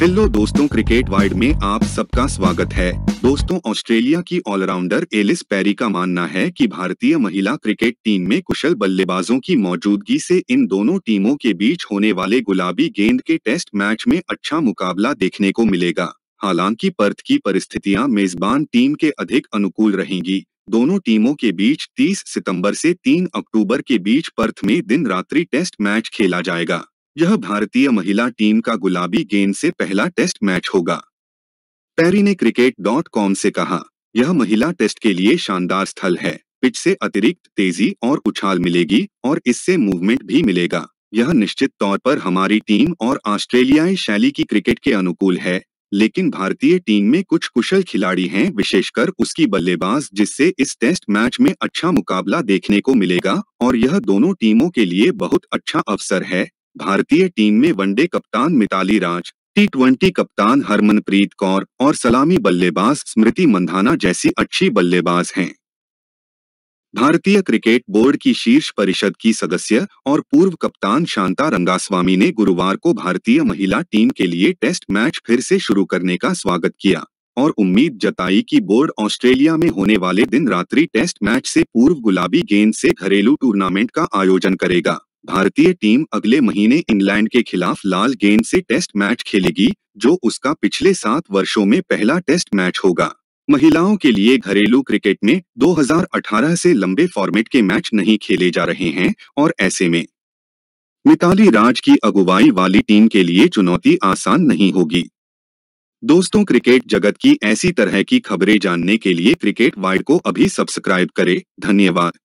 hello दोस्तों cricket wide में आप सबका स्वागत है दोस्तों ऑस्ट्रेलिया की ऑलराउंडर एलिस पेरी का मानना है कि भारतीय महिला क्रिकेट टीम में कुशल बल्लेबाजों की मौजूदगी से इन दोनों टीमों के बीच होने वाले गुलाबी गेंद के टेस्ट मैच में अच्छा मुकाबला देखने को मिलेगा हालांकि पर्थ की परिस्थितियां मेजबान टीम के अधिक अनुकूल रहेंगी दोनों टीमों के बीच 30 सितंबर से 3 अक्टूबर के बीच पर्थ में दिन रात्रि टेस्ट मैच खेला जाएगा यह भारतीय महिला टीम का गुलाबी गेंद से पहला टेस्ट मैच होगा पैरी ने क्रिकेट डॉट कॉम से कहा यह महिला टेस्ट के लिए शानदार स्थल है पिच से अतिरिक्त तेजी और उछाल मिलेगी और इससे मूवमेंट भी मिलेगा यह निश्चित तौर पर हमारी टीम और ऑस्ट्रेलियाई शैली की क्रिकेट के अनुकूल है लेकिन भारतीय टीम में कुछ कुशल खिलाड़ी हैं विशेषकर उसकी बल्लेबाज जिससे इस टेस्ट मैच में अच्छा मुकाबला देखने को मिलेगा और यह दोनों टीमों के लिए बहुत अच्छा अवसर है भारतीय टीम में वनडे कप्तान मिताली राज टी कप्तान हरमनप्रीत कौर और सलामी बल्लेबाज स्मृति मंधाना जैसी अच्छी बल्लेबाज हैं भारतीय क्रिकेट बोर्ड की शीर्ष परिषद की सदस्य और पूर्व कप्तान शांता रंगास्वामी ने गुरुवार को भारतीय महिला टीम के लिए टेस्ट मैच फिर से शुरू करने का स्वागत किया और उम्मीद जताई कि बोर्ड ऑस्ट्रेलिया में होने वाले दिन रात्रि टेस्ट मैच से पूर्व गुलाबी गेंद से घरेलू टूर्नामेंट का आयोजन करेगा भारतीय टीम अगले महीने इंग्लैंड के खिलाफ लाल गेंद से टेस्ट मैच खेलेगी जो उसका पिछले सात वर्षों में पहला टेस्ट मैच होगा महिलाओं के लिए घरेलू क्रिकेट में 2018 से लंबे फॉर्मेट के मैच नहीं खेले जा रहे हैं और ऐसे में मिताली राज की अगुवाई वाली टीम के लिए चुनौती आसान नहीं होगी दोस्तों क्रिकेट जगत की ऐसी तरह की खबरें जानने के लिए क्रिकेट वाइड को अभी सब्सक्राइब करें धन्यवाद